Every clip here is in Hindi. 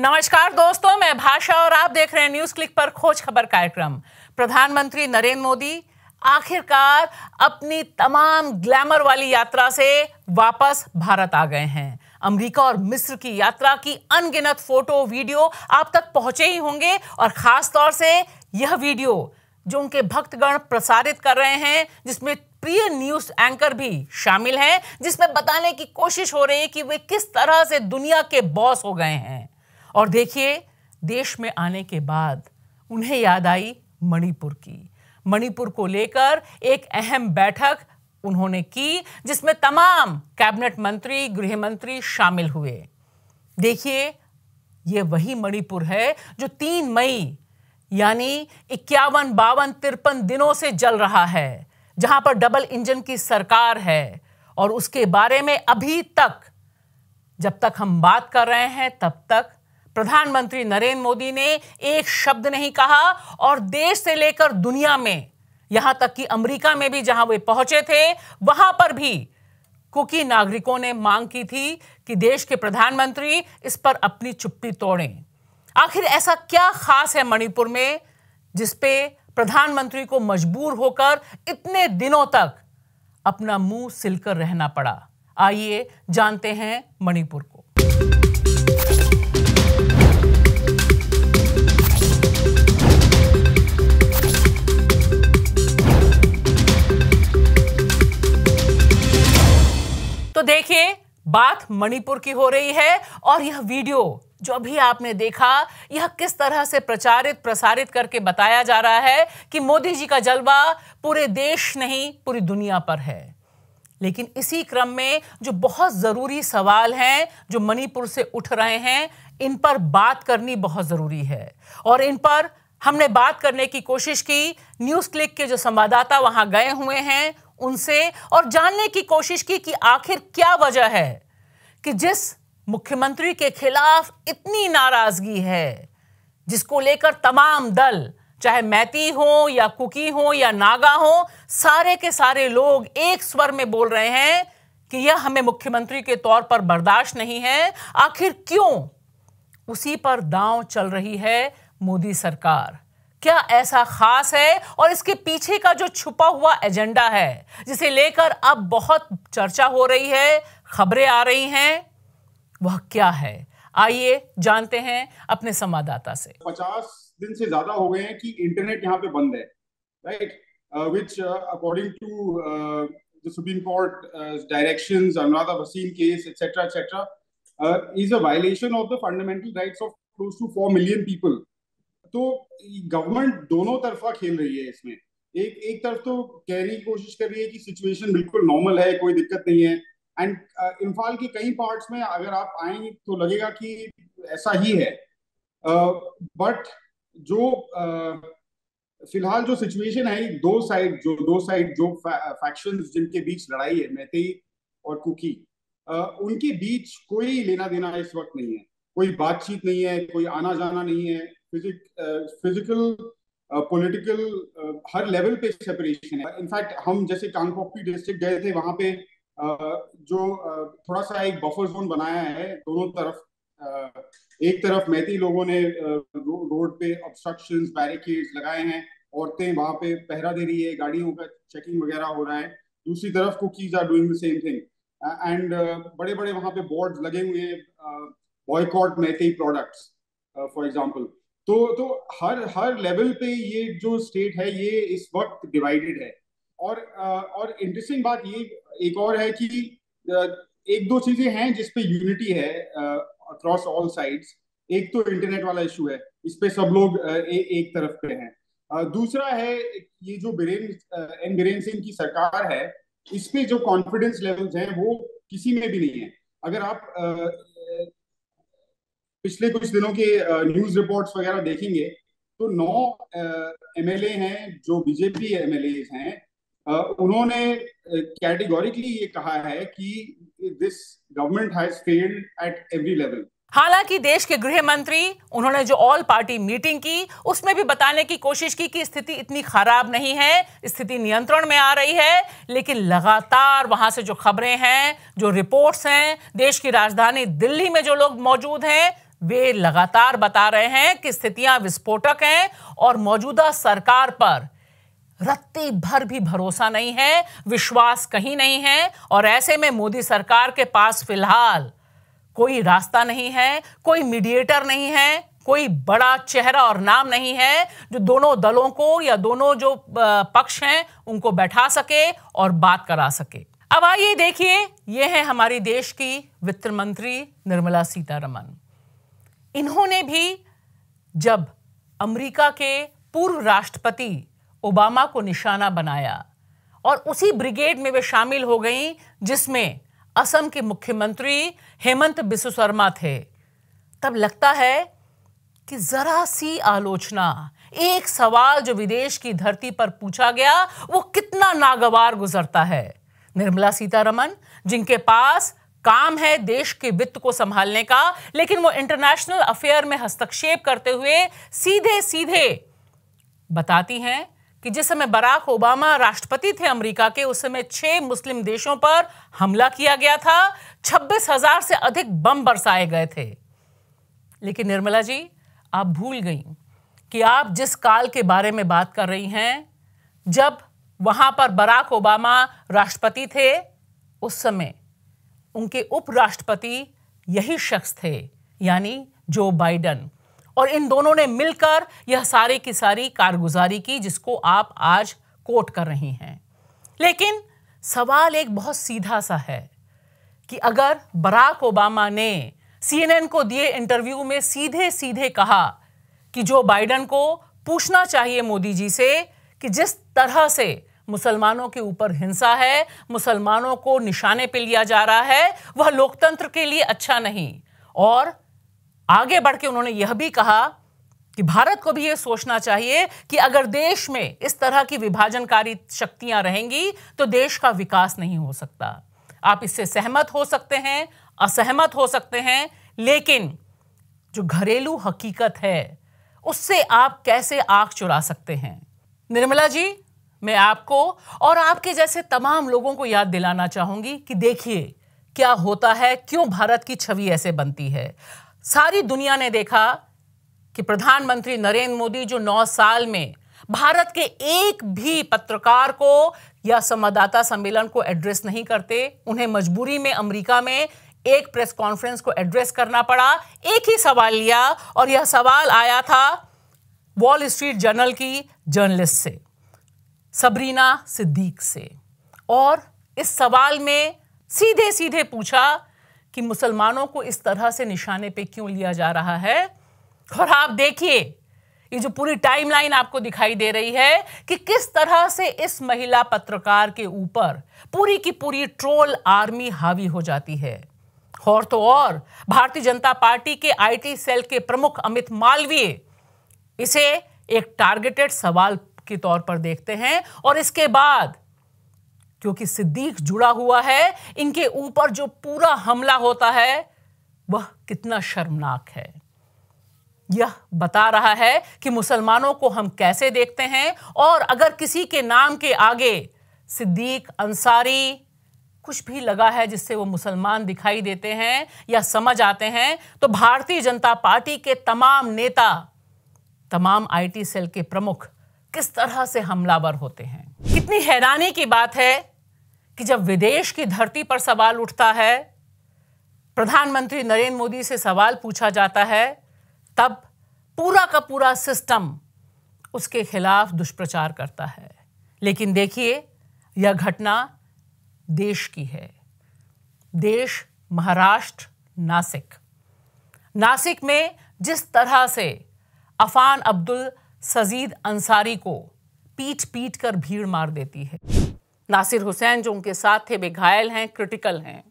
नमस्कार दोस्तों मैं भाषा और आप देख रहे हैं न्यूज क्लिक पर खोज खबर कार्यक्रम प्रधानमंत्री नरेंद्र मोदी आखिरकार अपनी तमाम ग्लैमर वाली यात्रा से वापस भारत आ गए हैं अमेरिका और मिस्र की यात्रा की अनगिनत फोटो वीडियो आप तक पहुंचे ही होंगे और ख़ास तौर से यह वीडियो जो उनके भक्तगण प्रसारित कर रहे हैं जिसमें प्रिय न्यूज एंकर भी शामिल हैं जिसमें बताने की कोशिश हो रही है कि वे किस तरह से दुनिया के बॉस हो गए हैं और देखिए देश में आने के बाद उन्हें याद आई मणिपुर की मणिपुर को लेकर एक अहम बैठक उन्होंने की जिसमें तमाम कैबिनेट मंत्री गृह मंत्री शामिल हुए देखिए यह वही मणिपुर है जो तीन मई यानी इक्यावन बावन तिरपन दिनों से जल रहा है जहां पर डबल इंजन की सरकार है और उसके बारे में अभी तक जब तक हम बात कर रहे हैं तब तक प्रधानमंत्री नरेंद्र मोदी ने एक शब्द नहीं कहा और देश से लेकर दुनिया में यहां तक कि अमेरिका में भी जहां वे पहुंचे थे वहां पर भी कुकी नागरिकों ने मांग की थी कि देश के प्रधानमंत्री इस पर अपनी चुप्पी तोड़ें आखिर ऐसा क्या खास है मणिपुर में जिसपे प्रधानमंत्री को मजबूर होकर इतने दिनों तक अपना मुंह सिलकर रहना पड़ा आइए जानते हैं मणिपुर को तो देखिए बात मणिपुर की हो रही है और यह वीडियो जो अभी आपने देखा यह किस तरह से प्रचारित प्रसारित करके बताया जा रहा है कि मोदी जी का जलवा पूरे देश नहीं पूरी दुनिया पर है लेकिन इसी क्रम में जो बहुत ज़रूरी सवाल हैं जो मणिपुर से उठ रहे हैं इन पर बात करनी बहुत ज़रूरी है और इन पर हमने बात करने की कोशिश की न्यूज़ क्लिक के जो संवाददाता वहाँ गए हुए हैं उनसे और जानने की कोशिश की कि आखिर क्या वजह है कि जिस मुख्यमंत्री के खिलाफ इतनी नाराजगी है जिसको लेकर तमाम दल चाहे मैती हो या कुकी हो या नागा हो सारे के सारे लोग एक स्वर में बोल रहे हैं कि यह हमें मुख्यमंत्री के तौर पर बर्दाश्त नहीं है आखिर क्यों उसी पर दांव चल रही है मोदी सरकार क्या ऐसा खास है और इसके पीछे का जो छुपा हुआ एजेंडा है जिसे लेकर अब बहुत चर्चा हो रही है खबरें आ रही हैं वह क्या है आइए जानते हैं अपने संवाददाता से पचास दिन से ज्यादा हो गए हैं कि इंटरनेट यहाँ पे बंद है right which according to the supreme court direction Anuradha Bhasin case etcetera etcetera is a violation of the fundamental rights of close to four million people तो गवर्नमेंट दोनों तरफा खेल रही है इसमें एक एक तरफ तो कह रही कोशिश कर रही है कि सिचुएशन बिल्कुल नॉर्मल है कोई दिक्कत नहीं है एंड uh, इम्फाल के कई पार्ट्स में अगर आप आएंगे तो लगेगा कि ऐसा ही है बट uh, जो uh, फिलहाल जो सिचुएशन है दो साइड जो दो साइड जो फैक्शन जिनके बीच लड़ाई है मेहते और कुकी uh, उनके बीच कोई लेना देना इस वक्त नहीं है कोई बातचीत नहीं है कोई आना जाना नहीं है फिजिक फिजिकल पॉलिटिकल हर लेवल पे सेपरेशन है इनफैक्ट हम जैसे कांगपोपी डिस्ट्रिक्ट गए थे वहां पे uh, जो uh, थोड़ा सा एक बफर जोन बनाया है दोनों तरफ uh, एक तरफ मैती लोगों ने uh, रो, रोड पे ऑब्स्ट्रक्शन बैरिकेड लगाए हैं औरतें वहां पे पहरा दे रही है गाड़ियों का चेकिंग वगैरह हो रहा है दूसरी तरफ Kukis are doing the same thing and बड़े बड़े वहां पे बोर्ड लगे हुए हैं बॉयकॉट मैथी प्रोडक्ट्स फॉर एग्जाम्पल तो तो हर हर लेवल पे ये जो स्टेट है ये इस वक्त डिवाइडेड है और और इंटरेस्टिंग बात ये एक और है कि एक दो चीजें हैं जिसपे यूनिटी है अक्रॉस ऑल साइड्स एक तो इंटरनेट वाला इशू है इस पे सब लोग ए, एक तरफ पे हैं दूसरा है ये जो बीरेन एन बीरेन सिंह की सरकार है इस पे जो कॉन्फिडेंस लेवल्स हैं वो किसी में भी नहीं है अगर आप पिछले कुछ दिनों के न्यूज रिपोर्ट्स वगैरह देखेंगे तो नौ एमएलए हैं जो बीजेपी एमएलए हैं उन्होंने कैटेगोरिकली ये कहा है कि this government has failed at every level हालांकि देश के गृह मंत्री उन्होंने जो ऑल पार्टी मीटिंग की उसमें भी बताने की कोशिश की कि स्थिति इतनी खराब नहीं है स्थिति नियंत्रण में आ रही है लेकिन लगातार वहां से जो खबरें हैं जो रिपोर्ट्स हैं देश की राजधानी दिल्ली में जो लोग मौजूद हैं वे लगातार बता रहे हैं कि स्थितियां विस्फोटक हैं और मौजूदा सरकार पर रत्ती भर भी भरोसा नहीं है विश्वास कहीं नहीं है और ऐसे में मोदी सरकार के पास फिलहाल कोई रास्ता नहीं है कोई मीडिएटर नहीं है कोई बड़ा चेहरा और नाम नहीं है जो दोनों दलों को या दोनों जो पक्ष हैं उनको बैठा सके और बात करा सके अब आइए देखिए ये है हमारी देश की वित्त मंत्री निर्मला सीतारमन इन्होंने भी जब अमेरिका के पूर्व राष्ट्रपति ओबामा को निशाना बनाया और उसी ब्रिगेड में वे शामिल हो गई जिसमें असम के मुख्यमंत्री हेमंत बिस्व शर्मा थे तब लगता है कि जरा सी आलोचना एक सवाल जो विदेश की धरती पर पूछा गया वो कितना नागवार गुजरता है निर्मला सीतारमन जिनके पास काम है देश के वित्त को संभालने का लेकिन वो इंटरनेशनल अफेयर में हस्तक्षेप करते हुए सीधे सीधे बताती हैं कि जिस समय बराक ओबामा राष्ट्रपति थे अमेरिका के उस समय छह मुस्लिम देशों पर हमला किया गया था छब्बीस हजार से अधिक बम बरसाए गए थे लेकिन निर्मला जी आप भूल गई कि आप जिस काल के बारे में बात कर रही हैं जब वहां पर बराक ओबामा राष्ट्रपति थे उस समय उनके उपराष्ट्रपति यही शख्स थे यानी जो बाइडन और इन दोनों ने मिलकर यह सारी की सारी कारगुजारी की जिसको आप आज कोट कर रही हैं लेकिन सवाल एक बहुत सीधा सा है कि अगर बराक ओबामा ने सीएनएन को दिए इंटरव्यू में सीधे सीधे कहा कि जो बाइडन को पूछना चाहिए मोदी जी से कि जिस तरह से मुसलमानों के ऊपर हिंसा है मुसलमानों को निशाने पे लिया जा रहा है वह लोकतंत्र के लिए अच्छा नहीं और आगे बढ़ के उन्होंने यह भी कहा कि भारत को भी यह सोचना चाहिए कि अगर देश में इस तरह की विभाजनकारी शक्तियां रहेंगी तो देश का विकास नहीं हो सकता आप इससे सहमत हो सकते हैं असहमत हो सकते हैं लेकिन जो घरेलू हकीकत है उससे आप कैसे आग चुरा सकते हैं निर्मला जी मैं आपको और आपके जैसे तमाम लोगों को याद दिलाना चाहूंगी कि देखिए क्या होता है क्यों भारत की छवि ऐसे बनती है सारी दुनिया ने देखा कि प्रधानमंत्री नरेंद्र मोदी जो नौ साल में भारत के एक भी पत्रकार को या संवाददाता सम्मेलन को एड्रेस नहीं करते उन्हें मजबूरी में अमेरिका में एक प्रेस कॉन्फ्रेंस को एड्रेस करना पड़ा एक ही सवाल लिया और यह सवाल आया था वॉल स्ट्रीट जर्नल की जर्नलिस्ट से सबरीना सिद्दीक से और इस सवाल में सीधे सीधे पूछा कि मुसलमानों को इस तरह से निशाने पे क्यों लिया जा रहा है और आप देखिए ये जो पूरी टाइमलाइन आपको दिखाई दे रही है कि किस तरह से इस महिला पत्रकार के ऊपर पूरी की पूरी ट्रोल आर्मी हावी हो जाती है और तो और भारतीय जनता पार्टी के आईटी सेल के प्रमुख अमित मालवीय इसे एक टारगेटेड सवाल के तौर पर देखते हैं और इसके बाद क्योंकि सिद्दीक जुड़ा हुआ है इनके ऊपर जो पूरा हमला होता है वह कितना शर्मनाक है यह बता रहा है कि मुसलमानों को हम कैसे देखते हैं और अगर किसी के नाम के आगे सिद्दीक अंसारी कुछ भी लगा है जिससे वो मुसलमान दिखाई देते हैं या समझ आते हैं तो भारतीय जनता पार्टी के तमाम नेता तमाम आईटी सेल के प्रमुख किस तरह से हमलावर होते हैं कितनी हैरानी की बात है कि जब विदेश की धरती पर सवाल उठता है प्रधानमंत्री नरेंद्र मोदी से सवाल पूछा जाता है तब पूरा का पूरा सिस्टम उसके खिलाफ दुष्प्रचार करता है लेकिन देखिए यह घटना देश की है देश महाराष्ट्र नासिक नासिक में जिस तरह से अफान अब्दुल सजीद अंसारी को पीट पीट कर भीड़ मार देती है नासिर हुसैन जो उनके साथ थे वे घायल हैं क्रिटिकल हैं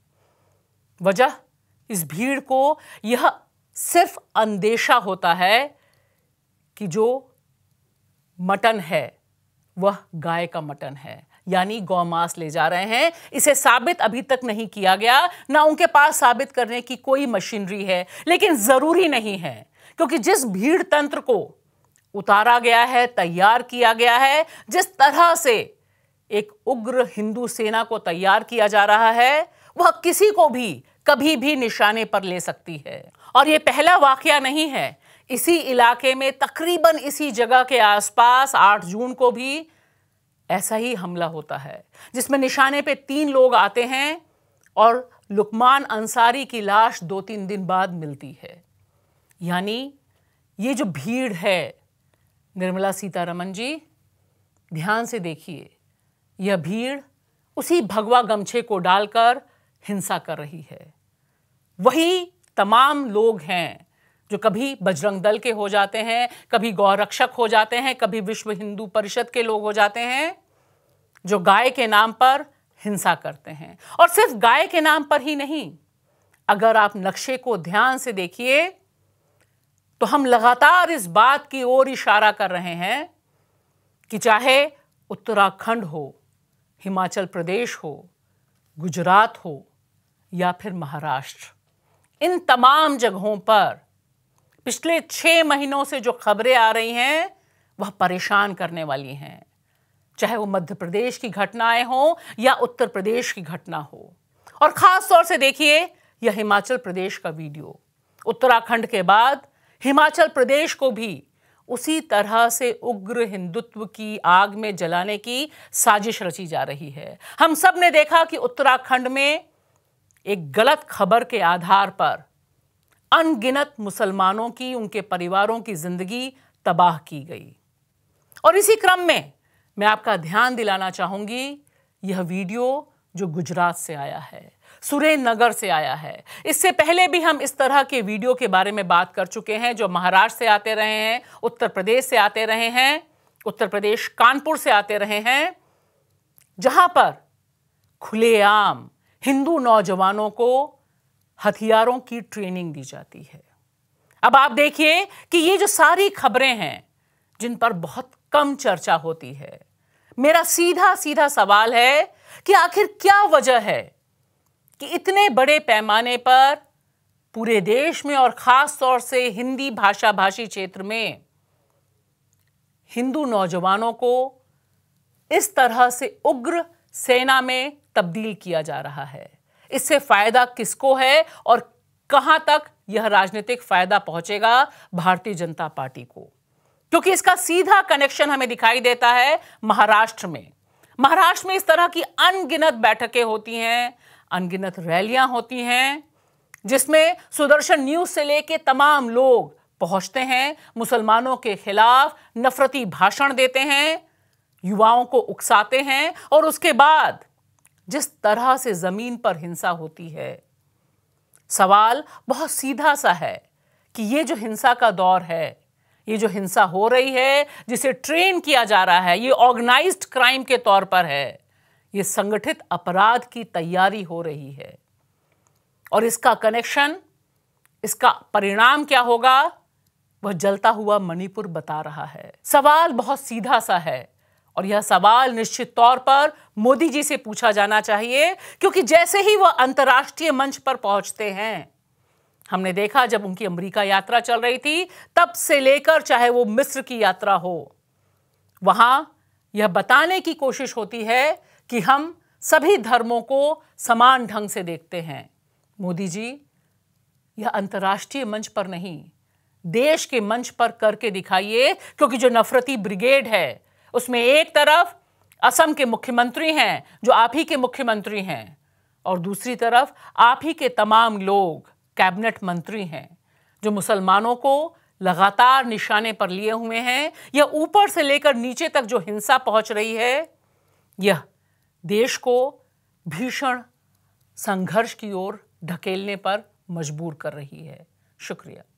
वजह इस भीड़ को यह सिर्फ अंदेशा होता है कि जो मटन है वह गाय का मटन है यानी गौमास ले जा रहे हैं इसे साबित अभी तक नहीं किया गया ना उनके पास साबित करने की कोई मशीनरी है लेकिन ज़रूरी नहीं है क्योंकि जिस भीड़ तंत्र को उतारा गया है तैयार किया गया है जिस तरह से एक उग्र हिंदू सेना को तैयार किया जा रहा है वह किसी को भी कभी भी निशाने पर ले सकती है और यह पहला वाकया नहीं है इसी इलाके में तकरीबन इसी जगह के आसपास 8 जून को भी ऐसा ही हमला होता है जिसमें निशाने पे तीन लोग आते हैं और लुकमान अंसारी की लाश दो तीन दिन बाद मिलती है यानी ये जो भीड़ है निर्मला सीतारमन जी ध्यान से देखिए यह भीड़ उसी भगवा गमछे को डालकर हिंसा कर रही है वही तमाम लोग हैं जो कभी बजरंग दल के हो जाते हैं कभी गौरक्षक हो जाते हैं कभी विश्व हिंदू परिषद के लोग हो जाते हैं जो गाय के नाम पर हिंसा करते हैं और सिर्फ गाय के नाम पर ही नहीं अगर आप नक्शे को ध्यान से देखिए तो हम लगातार इस बात की ओर इशारा कर रहे हैं कि चाहे उत्तराखंड हो हिमाचल प्रदेश हो गुजरात हो या फिर महाराष्ट्र इन तमाम जगहों पर पिछले छः महीनों से जो खबरें आ रही हैं वह परेशान करने वाली हैं चाहे वो मध्य प्रदेश की घटनाएं हों या उत्तर प्रदेश की घटना हो और ख़ास तौर से देखिए यह हिमाचल प्रदेश का वीडियो उत्तराखंड के बाद हिमाचल प्रदेश को भी उसी तरह से उग्र हिंदुत्व की आग में जलाने की साजिश रची जा रही है हम सब ने देखा कि उत्तराखंड में एक गलत खबर के आधार पर अनगिनत मुसलमानों की उनके परिवारों की जिंदगी तबाह की गई और इसी क्रम में मैं आपका ध्यान दिलाना चाहूंगी यह वीडियो जो गुजरात से आया है सुरेंद्रनगर से आया है इससे पहले भी हम इस तरह के वीडियो के बारे में बात कर चुके हैं जो महाराष्ट्र से आते रहे हैं उत्तर प्रदेश से आते रहे हैं उत्तर प्रदेश कानपुर से आते रहे हैं जहां पर खुलेआम हिंदू नौजवानों को हथियारों की ट्रेनिंग दी जाती है अब आप देखिए कि ये जो सारी खबरें हैं जिन पर बहुत कम चर्चा होती है मेरा सीधा सीधा सवाल है कि आखिर क्या वजह है कि इतने बड़े पैमाने पर पूरे देश में और ख़ास तौर से हिंदी भाषा भाषी क्षेत्र में हिंदू नौजवानों को इस तरह से उग्र सेना में तब्दील किया जा रहा है इससे फ़ायदा किसको है और कहां तक यह राजनीतिक फ़ायदा पहुंचेगा भारतीय जनता पार्टी को क्योंकि इसका सीधा कनेक्शन हमें दिखाई देता है महाराष्ट्र में महाराष्ट्र में इस तरह की अनगिनत बैठकें होती हैं अनगिनत रैलियां होती हैं जिसमें सुदर्शन न्यूज से लेके तमाम लोग पहुंचते हैं मुसलमानों के खिलाफ नफरती भाषण देते हैं युवाओं को उकसाते हैं और उसके बाद जिस तरह से ज़मीन पर हिंसा होती है सवाल बहुत सीधा सा है कि ये जो हिंसा का दौर है ये जो हिंसा हो रही है जिसे ट्रेन किया जा रहा है ये ऑर्गेनाइज्ड क्राइम के तौर पर है ये संगठित अपराध की तैयारी हो रही है और इसका कनेक्शन इसका परिणाम क्या होगा वह जलता हुआ मणिपुर बता रहा है सवाल बहुत सीधा सा है और यह सवाल निश्चित तौर पर मोदी जी से पूछा जाना चाहिए क्योंकि जैसे ही वह अंतर्राष्ट्रीय मंच पर पहुंचते हैं हमने देखा जब उनकी अमेरिका यात्रा चल रही थी तब से लेकर चाहे वो मिस्र की यात्रा हो वहां यह बताने की कोशिश होती है कि हम सभी धर्मों को समान ढंग से देखते हैं मोदी जी यह अंतर्राष्ट्रीय मंच पर नहीं देश के मंच पर करके दिखाइए क्योंकि जो नफरती ब्रिगेड है उसमें एक तरफ असम के मुख्यमंत्री हैं जो आप ही के मुख्यमंत्री हैं और दूसरी तरफ आप ही के तमाम लोग कैबिनेट मंत्री हैं जो मुसलमानों को लगातार निशाने पर लिए हुए हैं यह ऊपर से लेकर नीचे तक जो हिंसा पहुंच रही है यह देश को भीषण संघर्ष की ओर ढकेलने पर मजबूर कर रही है शुक्रिया